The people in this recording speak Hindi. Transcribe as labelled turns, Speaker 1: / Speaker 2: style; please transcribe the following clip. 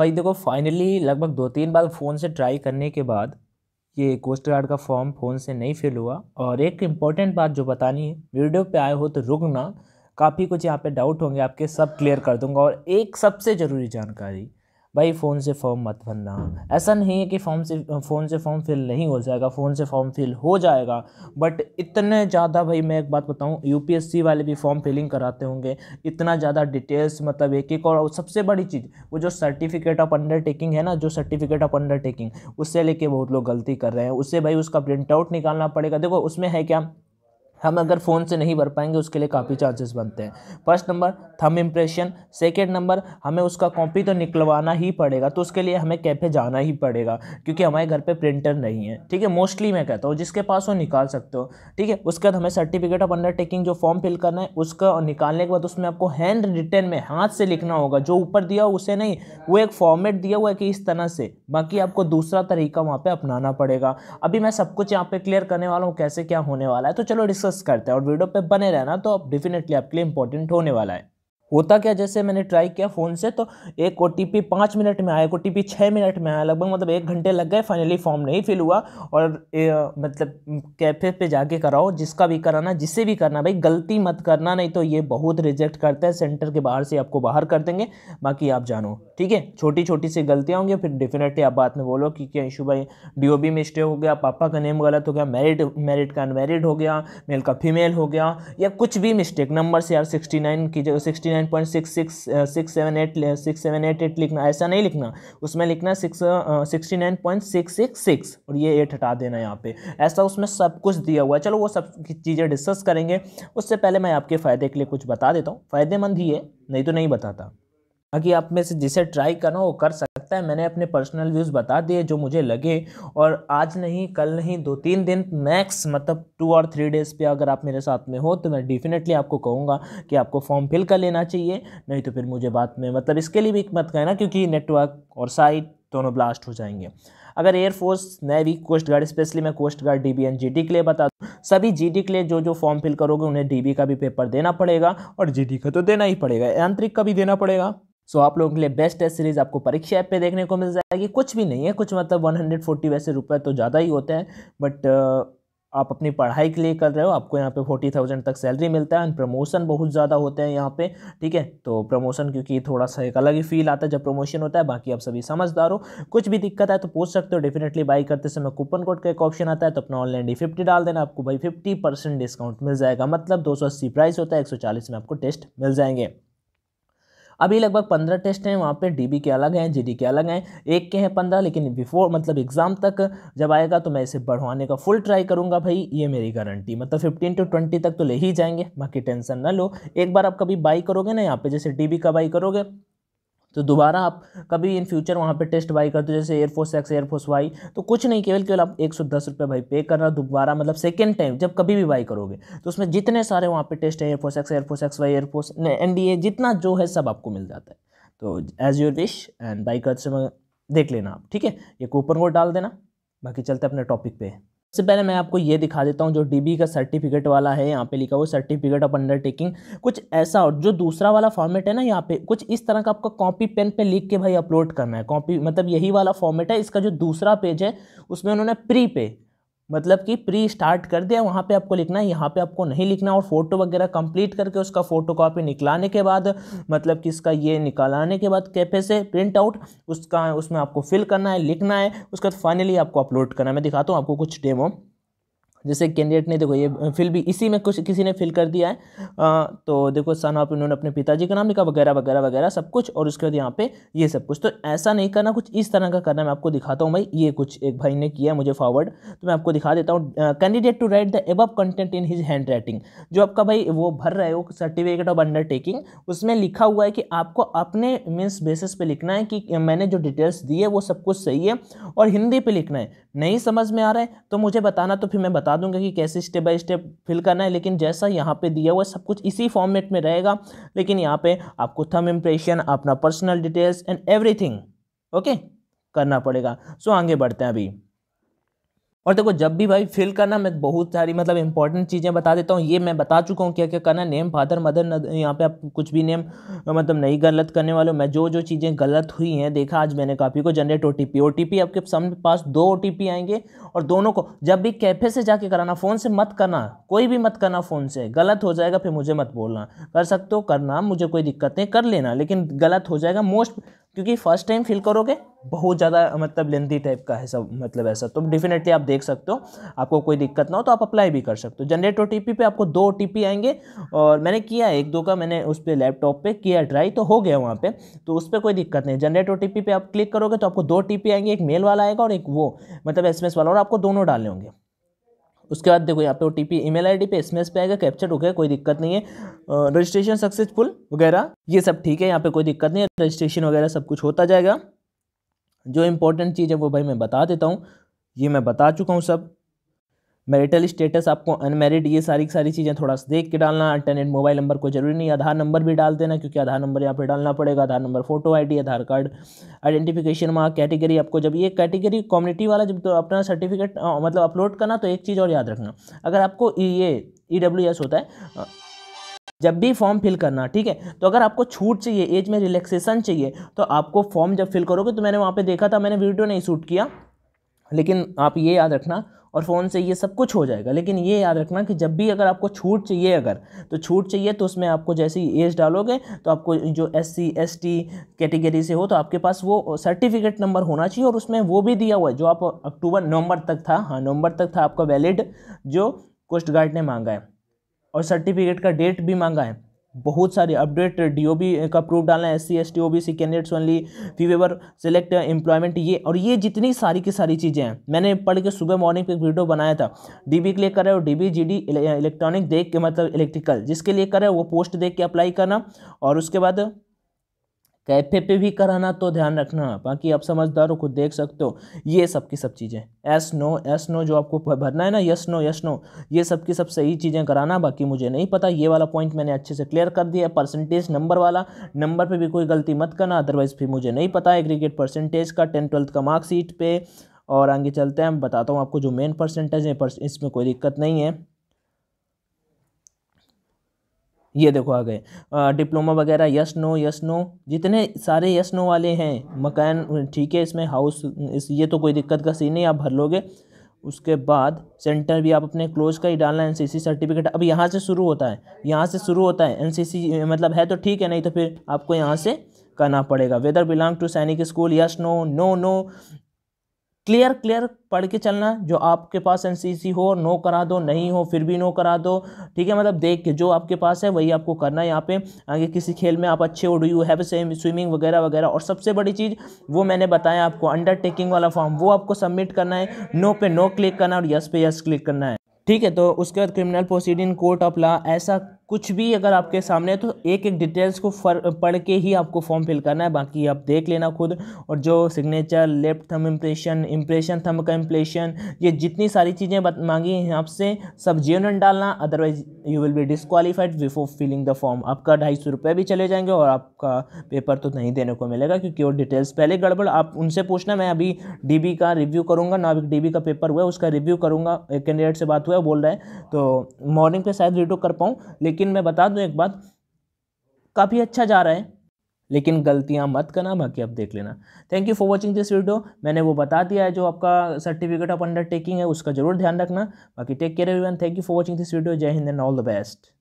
Speaker 1: भाई देखो फाइनली लगभग दो तीन बार फ़ोन से ट्राई करने के बाद ये कोस्ट गार्ड का फॉर्म फ़ोन से नहीं फिल हुआ और एक इम्पॉर्टेंट बात जो बतानी है वीडियो पे आए हो तो रुकना काफ़ी कुछ यहाँ पे डाउट होंगे आपके सब क्लियर कर दूंगा और एक सबसे ज़रूरी जानकारी भाई फ़ोन से फॉर्म मत भरना ऐसा नहीं है कि फॉर्म से फ़ोन से फॉर्म फिल नहीं हो जाएगा फ़ोन से फॉर्म फिल हो जाएगा बट इतने ज़्यादा भाई मैं एक बात बताऊँ यूपीएससी वाले भी फॉर्म फिलिंग कराते होंगे इतना ज़्यादा डिटेल्स मतलब एक एक और सबसे बड़ी चीज़ वो जो सर्टिफिकेट ऑफ अंडरटेकिंग है ना जो सर्टिफिकेट ऑफ अंडरटेकिंग उससे लेके बहुत लोग गलती कर रहे हैं उससे भाई उसका प्रिंट आउट निकालना पड़ेगा देखो उसमें है क्या हम अगर फ़ोन से नहीं भर पाएंगे उसके लिए काफ़ी चांसेस बनते हैं first number thumb impression second number हमें उसका कॉपी तो निकलवाना ही पड़ेगा तो उसके लिए हमें कैफ़े जाना ही पड़ेगा क्योंकि हमारे घर पे प्रिंटर नहीं है ठीक है मोस्टली मैं कहता हूँ जिसके पास वो निकाल सकते हो ठीक है उसके बाद हमें सर्टिफिकेट ऑफ अंडरटेकिंग जो फॉर्म फिल करना है उसका और निकालने के बाद उसमें आपको हैंड रिटर्न में हाथ से लिखना होगा जो ऊपर दिया हो उसे नहीं वो एक फॉर्मेट दिया हुआ है कि इस तरह से बाकी आपको दूसरा तरीका वहाँ पर अपनाना पड़ेगा अभी मैं सब कुछ यहाँ पर क्लियर करने वाला हूँ कैसे क्या होने वाला है तो चलो डिस्कस डिस्कस करते हैं और वीडियो पे बने रहना तो आप डेफिनेटली आपके लिए इंपॉर्टेंट होने वाला है होता क्या जैसे मैंने ट्राई किया फ़ोन से तो एक ओ टी पी पाँच मिनट में आया एक ओ टी पी छः मिनट में आया लगभग मतलब एक घंटे लग गए फाइनली फॉर्म नहीं फिल हुआ और ए, मतलब कैफ़े पे जाके कराओ जिसका भी कराना जिसे भी करना भाई गलती मत करना नहीं तो ये बहुत रिजेक्ट करते हैं सेंटर के बाहर से आपको बाहर कर देंगे बाकी आप जानो ठीक है छोटी छोटी सी गलतियाँ होंगी फिर डेफिनेटली आप बात में बोलो कि क्या इशू भाई डी ओ बी मिस्टेक हो गया पापा का नेम गलत हो गया मैरिड मैरिड का अनमेरिड हो गया मेल का फीमेल हो गया या कुछ भी मिस्टेक नंबर से यार सिक्सटी नाइन की जगह सिक्सटी नाइन uh, uh, लिखना ऐसा नहीं लिखना उसमें लिखना सिक्स uh, और ये एट हटा देना यहाँ पे ऐसा उसमें सब कुछ दिया हुआ है चलो वो सब चीज़ें डिस्कस करेंगे उससे पहले मैं आपके फ़ायदे के लिए कुछ बता देता हूँ फ़ायदेमंद ही है नहीं तो नहीं बताता बाकी आप में से जिसे ट्राई करना वो कर सकते सकता है मैंने अपने पर्सनल व्यूज़ बता दिए जो मुझे लगे और आज नहीं कल नहीं दो तीन दिन मैक्स मतलब टू और थ्री डेज़ पे अगर आप मेरे साथ में हो तो मैं डेफिनेटली आपको कहूँगा कि आपको फॉर्म फिल कर लेना चाहिए नहीं तो फिर मुझे बाद में मतलब इसके लिए भी मत कहना क्योंकि नेटवर्क और साइट दोनों ब्लास्ट हो जाएंगे अगर air force navy coast guard specially मैं coast guard D B N G D के लिए बता दूँ सभी जी डी के लिए जो जो फॉर्म फिल करोगे उन्हें डी बी का भी पेपर देना पड़ेगा और जी डी का तो देना ही पड़ेगा यांत्रिक का भी देना पड़ेगा सो आप लोगों के लिए बेस्ट टेस्ट सीरीज आपको परीक्षा ऐप पे देखने को मिल जाएगी कुछ भी नहीं है कुछ मतलब 140 वैसे रुपए तो ज़्यादा ही होते हैं बट आप अपनी पढ़ाई के लिए कर रहे हो आपको यहाँ पे फोर्टी थाउजेंड तक सैलरी मिलता है एंड प्रमोशन बहुत ज़्यादा होते हैं यहाँ पे ठीक है तो प्रमोशन क्योंकि थोड़ा सा एक अलग ही फील आता है जब प्रमोशन होता है बाकी आप सभी समझदार हो कुछ भी दिक्कत है तो पूछ सकते हो डेफिनेटली बाई करते समय कूपन कोड का एक ऑप्शन आता है तो अपना ऑनलाइन डी फिफ्टी डाल देना आपको भाई फिफ्टी डिस्काउंट मिल जाएगा मतलब दो प्राइस होता है एक में आपको टेस्ट मिल जाएंगे अभी लगभग पंद्रह टेस्ट हैं वहाँ पे डीबी के अलग हैं जीडी के अलग हैं एक के हैं पंद्रह लेकिन बिफोर मतलब एग्ज़ाम तक जब आएगा तो मैं इसे बढ़वाने का फुल ट्राई करूँगा भाई ये मेरी गारंटी मतलब फिफ्टीन टू ट्वेंटी तक तो ले ही जाएंगे बाकी टेंशन ना लो एक बार आप कभी बाई करोगे ना यहाँ पर जैसे डी का बाई करोगे तो दोबारा आप कभी इन फ्यूचर वहाँ पे टेस्ट बाई करते हो जैसे एयरफोर्स एक्स एयरफोर्स वाई तो कुछ नहीं केवल केवल आप एक सौ दस रुपये भाई पे करना दोबारा मतलब सेकेंड टाइम जब कभी भी बाई करोगे तो उसमें जितने सारे वहाँ पे टेस्ट है air force X air force X Y air force N D A जितना जो है सब आपको मिल जाता है तो as your wish and bye कर देख लेना आप ठीक है ये कूपन कोड डाल देना बाकी चलते अपने टॉपिक पे सबसे पहले मैं आपको ये दिखा देता हूँ जो डीबी का सर्टिफिकेट वाला है यहाँ पे लिखा हुआ सर्टिफिकेट ऑफ अंडरटेकिंग कुछ ऐसा और जो दूसरा वाला फॉर्मेट है ना यहाँ पे कुछ इस तरह का आपका कॉपी पेन पे लिख के भाई अपलोड करना है कॉपी मतलब यही वाला फॉर्मेट है इसका जो दूसरा पेज है उसमें उन्होंने प्री पे मतलब कि प्री स्टार्ट कर दिया वहाँ पे आपको लिखना है यहाँ पे आपको नहीं लिखना और फोटो वगैरह कंप्लीट करके उसका फोटो कॉपी निकलाने के बाद मतलब कि इसका ये निकालाने के बाद कैफे से प्रिंट आउट उसका उसमें आपको फिल करना है लिखना है उसके बाद फाइनली आपको अपलोड करना है मैं दिखाता हूँ आपको कुछ डेमो जैसे कैंडिडेट ने देखो ये फिल भी इसी में कुछ किसी ने फिल कर दिया है आ, तो देखो सन ऑफ इन्होंने अपने पिताजी का नाम लिखा वगैरह वगैरह वगैरह सब कुछ और उसके बाद यहाँ पे ये सब कुछ तो ऐसा नहीं करना कुछ इस तरह का करना मैं आपको दिखाता हूँ भाई ये कुछ एक भाई ने किया मुझे फॉरवर्ड तो मैं आपको दिखा देता हूँ candidate to write the above content in his handwriting जो आपका भाई वो भर रहे हो सर्टिफिकेट ऑफ अंडरटेकिंग उसमें लिखा हुआ है कि आपको अपने मीन्स बेसिस पे लिखना है कि मैंने जो डिटेल्स दी है वो सब कुछ सही है और हिंदी पर लिखना है नहीं समझ में आ रहा है तो मुझे बताना तो फिर मैं बता बता दूंगा कि कैसे स्टेप बाय स्टेप फिल करना है लेकिन जैसा यहाँ पे दिया हुआ है सब कुछ इसी फॉर्मेट में रहेगा लेकिन यहाँ पे आपको थम इम्प्रेशन अपना personal details and everything okay करना पड़ेगा सो आगे बढ़ते हैं अभी और देखो जब भी भाई फिल करना मैं बहुत सारी मतलब इंपॉर्टेंट चीज़ें बता देता हूँ ये मैं बता चुका हूँ क्या क्या करना नेम फादर मदर यहाँ पे आप कुछ भी नेम मतलब नहीं गलत करने वाले मैं जो जो चीज़ें गलत हुई हैं देखा आज मैंने कापी को जनरेट ओ टी आपके सामने पास दो ओ आएंगे और दोनों को जब भी कैफे से जाके कराना फ़ोन से मत करना कोई भी मत करना फ़ोन से गलत हो जाएगा फिर मुझे मत बोलना कर सकते हो करना मुझे कोई दिक्कत नहीं कर लेना लेकिन गलत हो जाएगा मोस्ट क्योंकि फर्स्ट टाइम फिल करोगे बहुत ज़्यादा मतलब लेंथी टाइप का है सब मतलब ऐसा तो डेफिनेटली आप देख सकते हो आपको कोई दिक्कत ना हो तो आप अप्लाई भी कर सकते हो जनरेट ओ टी पे आपको दो ओ आएंगे और मैंने किया एक दो का मैंने उस पर लैपटॉप पे किया ट्राई तो हो गया वहाँ पे तो उस पर कोई दिक्कत नहीं जनरेट ओ पे आप क्लिक करोगे तो आपको दो टी आएंगे एक मेल वाला आएगा और एक वो मतलब एस वाला और आपको दोनों डालने होंगे उसके बाद देखो यहाँ पे O T P e mail पे एस पे आएगा कैप्चर हो गया कोई दिक्कत नहीं है रजिस्ट्रेशन सक्सेसफुल वगैरह ये सब ठीक है यहाँ पे कोई दिक्कत नहीं है रजिस्ट्रेशन वगैरह सब कुछ होता जाएगा जो इंपॉर्टेंट चीज़ है वो भाई मैं बता देता हूँ ये मैं बता चुका हूँ सब मेरिटल स्टेटस आपको अनमेरिड ये सारी सारी चीज़ें थोड़ा सा देख के डालना इंटरनेट मोबाइल नंबर को जरूरी नहीं आधार नंबर भी डाल देना क्योंकि आधार नंबर यहाँ पर डालना पड़ेगा Aadhaar number photo ID Aadhaar card identification mark category आपको जब ये कैटेगरी कम्युनिटी वाला जब तो अपना सर्टिफिकेट मतलब अपलोड करना तो एक चीज़ और याद रखना अगर आपको ये ई e होता है जब भी फॉर्म फिल करना ठीक है तो अगर आपको छूट चाहिए एज में रिलैक्सेशन चाहिए तो आपको फॉर्म जब फिल करोगे तो मैंने वहाँ पे देखा था मैंने वीडियो नहीं शूट किया लेकिन आप ये याद रखना और फ़ोन से ये सब कुछ हो जाएगा लेकिन ये याद रखना कि जब भी अगर आपको छूट चाहिए अगर तो छूट चाहिए तो उसमें आपको जैसे ही एज डालोगे तो आपको जो S C S T category से हो तो आपके पास वो सर्टिफिकेट नंबर होना चाहिए और उसमें वो भी दिया हुआ है जो आप अक्टूबर नवंबर तक था हाँ नवंबर तक था आपका वैलिड जो कोस्ट गार्ड ने मांगा है और सर्टिफिकेट का डेट भी मांगा है बहुत सारे अपडेट डीओबी का प्रूफ डालना है S C S T O B C candidates only fee waiver select employment ये और ये जितनी सारी की सारी चीज़ें हैं मैंने पढ़ के सुबह मॉर्निंग पे वीडियो बनाया था डीबी के लिए करें और डीबी जीडी इलेक्ट्रॉनिक देख के मतलब इलेक्ट्रिकल जिसके लिए करें वो पोस्ट देख के अप्लाई करना और उसके बाद कैफे पे भी कराना तो ध्यान रखना बाकी आप समझदार हो खुद देख सकते हो ये सब की सब चीज़ें एस नो एस नो जो आपको भरना है ना यस नो यस नो ये सब की सब सही चीज़ें कराना बाकी मुझे नहीं पता ये वाला पॉइंट मैंने अच्छे से क्लियर कर दिया परसेंटेज नंबर वाला नंबर पर भी कोई गलती मत करना अदरवाइज़ फिर मुझे नहीं पता एग्रीगेट परसेंटेज का टेन ट्वेल्थ का मार्कशीट पर और आगे चलते हैं बताता हूँ आपको जो मेन परसेंटेज है इसमें कोई दिक्कत नहीं है ये देखो आ गए डिप्लोमा वगैरह यस नो यस नो जितने सारे यस नो वाले हैं मकान ठीक है इसमें हाउस इस ये तो कोई दिक्कत का सीन नहीं आप भर लोगे उसके बाद सेंटर भी आप अपने क्लोज का ही डालना एन सर्टिफिकेट अब यहाँ से शुरू होता है यहाँ से शुरू होता है एन मतलब है तो ठीक है नहीं तो फिर आपको यहाँ से करना पड़ेगा whether belong to Sainik school yes no no no clear clear पढ़ के चलना जो आपके पास एनसीसी हो नो करा दो नहीं हो फिर भी नो करा दो ठीक है मतलब देख के जो आपके पास है वही आपको करना है यहाँ पे आगे किसी खेल में आप अच्छे हो do you have same swimming वगैरह वगैरह और सबसे बड़ी चीज़ वो मैंने बताया आपको अंडरटेकिंग वाला फॉर्म वो आपको सबमिट करना है नो पे नो क्लिक करना और यस पे यस क्लिक करना है ठीक है तो उसके बाद criminal proceeding court of law ऐसा कुछ भी अगर आपके सामने है तो एक एक डिटेल्स को फर पढ़ के ही आपको फॉर्म फिल करना है बाकी आप देख लेना खुद और जो signature left thumb impression impression thumb का इम्प्रेशन ये जितनी सारी चीज़ें मांगी हैं आपसे सब जेनरल डालना otherwise you will be disqualified before filling the form आपका ढाई सौ रुपये भी चले जाएंगे और आपका पेपर तो नहीं देने को मिलेगा क्योंकि वो डिटेल्स पहले गड़बड़ आप उनसे पूछना मैं अभी डी का रिव्यू करूँगा ना अभी डी का पेपर हुआ है उसका रिव्यू करूँगा एक कैंडिडेट से बात हुआ है बोल रहा है तो मॉर्निंग पर शायद रिटू कर पाऊँ लेकिन लेकिन मैं बता दूं एक बात काफ़ी अच्छा जा रहा है लेकिन गलतियां मत करना बाकी आप देख लेना thank you for watching this video मैंने वो बता दिया है जो आपका सर्टिफिकेट ऑफ अंडरटेकिंग है उसका जरूर ध्यान रखना बाकी take care everyone thank you for watching this video जय Hind and all the best